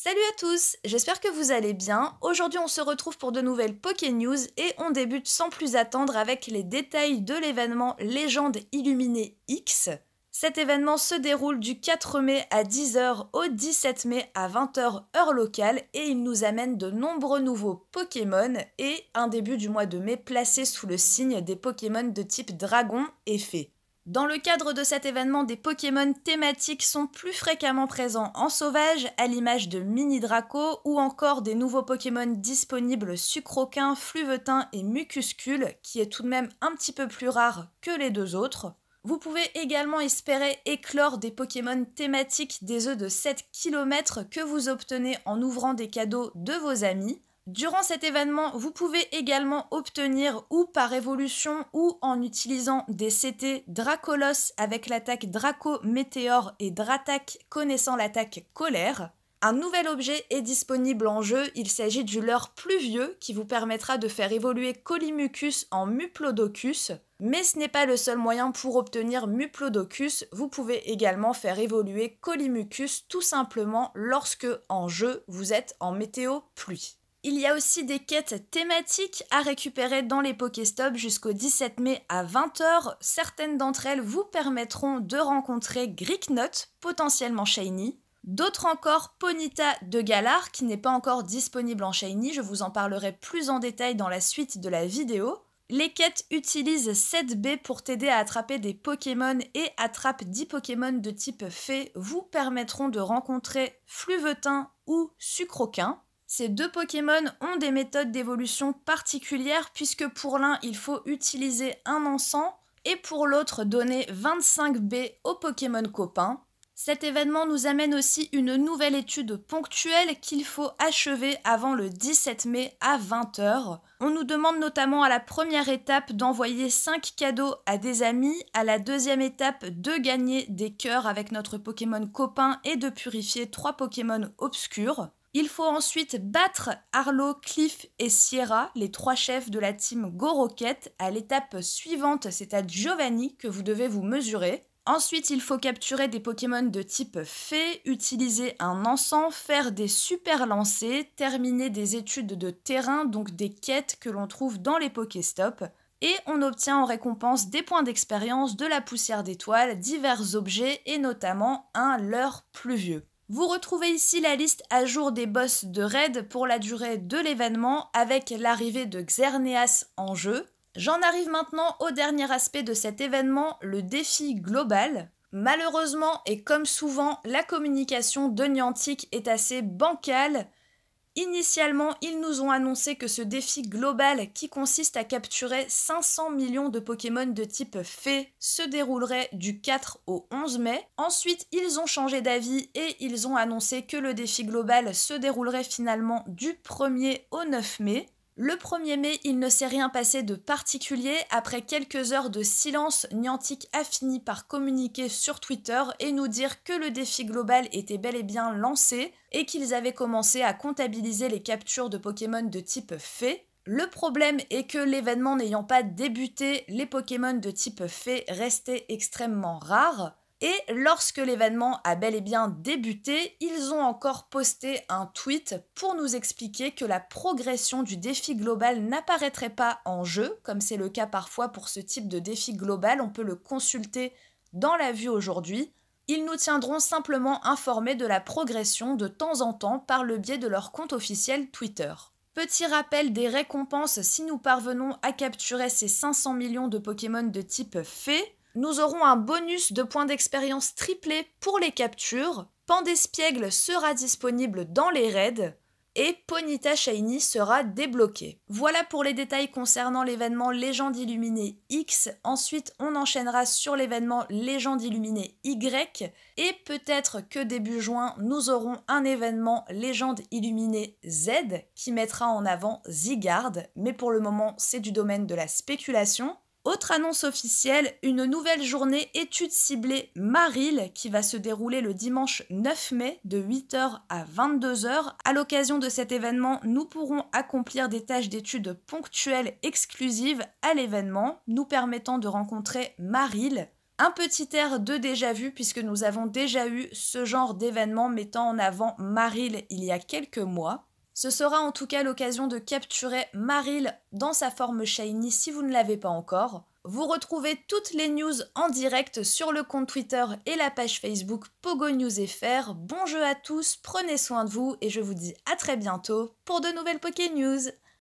Salut à tous, j'espère que vous allez bien. Aujourd'hui on se retrouve pour de nouvelles Poké News et on débute sans plus attendre avec les détails de l'événement Légende Illuminée X. Cet événement se déroule du 4 mai à 10h au 17 mai à 20h heure locale et il nous amène de nombreux nouveaux Pokémon et un début du mois de mai placé sous le signe des Pokémon de type dragon et fée. Dans le cadre de cet événement, des Pokémon thématiques sont plus fréquemment présents en sauvage, à l'image de mini Draco, ou encore des nouveaux Pokémon disponibles Sucroquin, Fluvetin et Mucuscule, qui est tout de même un petit peu plus rare que les deux autres. Vous pouvez également espérer éclore des Pokémon thématiques des œufs de 7 km que vous obtenez en ouvrant des cadeaux de vos amis. Durant cet événement, vous pouvez également obtenir ou par évolution ou en utilisant des CT Dracolos avec l'attaque Draco Météor et Dratac connaissant l'attaque Colère. Un nouvel objet est disponible en jeu, il s'agit du leurre pluvieux qui vous permettra de faire évoluer Colimucus en Muplodocus. Mais ce n'est pas le seul moyen pour obtenir Muplodocus, vous pouvez également faire évoluer Colimucus tout simplement lorsque en jeu vous êtes en météo pluie. Il y a aussi des quêtes thématiques à récupérer dans les Pokéstop jusqu'au 17 mai à 20h. Certaines d'entre elles vous permettront de rencontrer GreekNot, potentiellement Shiny. D'autres encore Ponita de Galar qui n'est pas encore disponible en Shiny, je vous en parlerai plus en détail dans la suite de la vidéo. Les quêtes utilisent 7 b pour t'aider à attraper des Pokémon et attrape 10 Pokémon de type fée vous permettront de rencontrer Fluvetin ou Sucroquin. Ces deux Pokémon ont des méthodes d'évolution particulières puisque pour l'un il faut utiliser un encens et pour l'autre donner 25 B au Pokémon copain. Cet événement nous amène aussi une nouvelle étude ponctuelle qu'il faut achever avant le 17 mai à 20h. On nous demande notamment à la première étape d'envoyer 5 cadeaux à des amis, à la deuxième étape de gagner des cœurs avec notre Pokémon copain et de purifier 3 Pokémon obscurs. Il faut ensuite battre Arlo, Cliff et Sierra, les trois chefs de la team Go Rocket, à l'étape suivante, c'est à Giovanni que vous devez vous mesurer. Ensuite, il faut capturer des Pokémon de type fée, utiliser un encens, faire des super lancers, terminer des études de terrain, donc des quêtes que l'on trouve dans les Pokéstop. Et on obtient en récompense des points d'expérience, de la poussière d'étoiles, divers objets et notamment un leurre pluvieux. Vous retrouvez ici la liste à jour des boss de raid pour la durée de l'événement avec l'arrivée de Xerneas en jeu. J'en arrive maintenant au dernier aspect de cet événement, le défi global. Malheureusement et comme souvent, la communication de Niantic est assez bancale. Initialement, ils nous ont annoncé que ce défi global qui consiste à capturer 500 millions de Pokémon de type fée se déroulerait du 4 au 11 mai. Ensuite, ils ont changé d'avis et ils ont annoncé que le défi global se déroulerait finalement du 1er au 9 mai. Le 1er mai, il ne s'est rien passé de particulier. Après quelques heures de silence, Niantic a fini par communiquer sur Twitter et nous dire que le défi global était bel et bien lancé et qu'ils avaient commencé à comptabiliser les captures de Pokémon de type fée. Le problème est que l'événement n'ayant pas débuté, les Pokémon de type fée restaient extrêmement rares. Et lorsque l'événement a bel et bien débuté, ils ont encore posté un tweet pour nous expliquer que la progression du défi global n'apparaîtrait pas en jeu, comme c'est le cas parfois pour ce type de défi global, on peut le consulter dans la vue aujourd'hui. Ils nous tiendront simplement informés de la progression de temps en temps par le biais de leur compte officiel Twitter. Petit rappel des récompenses si nous parvenons à capturer ces 500 millions de Pokémon de type fée. Nous aurons un bonus de points d'expérience triplé pour les captures. Pandespiègle sera disponible dans les raids et Ponita Shiny sera débloqué. Voilà pour les détails concernant l'événement Légende Illuminée X. Ensuite, on enchaînera sur l'événement Légende Illuminée Y. Et peut-être que début juin, nous aurons un événement Légende Illuminée Z qui mettra en avant Zygarde. Mais pour le moment, c'est du domaine de la spéculation. Autre annonce officielle, une nouvelle journée études ciblées Maril qui va se dérouler le dimanche 9 mai de 8h à 22h. À l'occasion de cet événement, nous pourrons accomplir des tâches d'études ponctuelles exclusives à l'événement, nous permettant de rencontrer Maril. Un petit air de déjà vu puisque nous avons déjà eu ce genre d'événement mettant en avant Maril il y a quelques mois. Ce sera en tout cas l'occasion de capturer Maril dans sa forme shiny si vous ne l'avez pas encore. Vous retrouvez toutes les news en direct sur le compte Twitter et la page Facebook Pogo News FR. Bon jeu à tous, prenez soin de vous et je vous dis à très bientôt pour de nouvelles Poké News.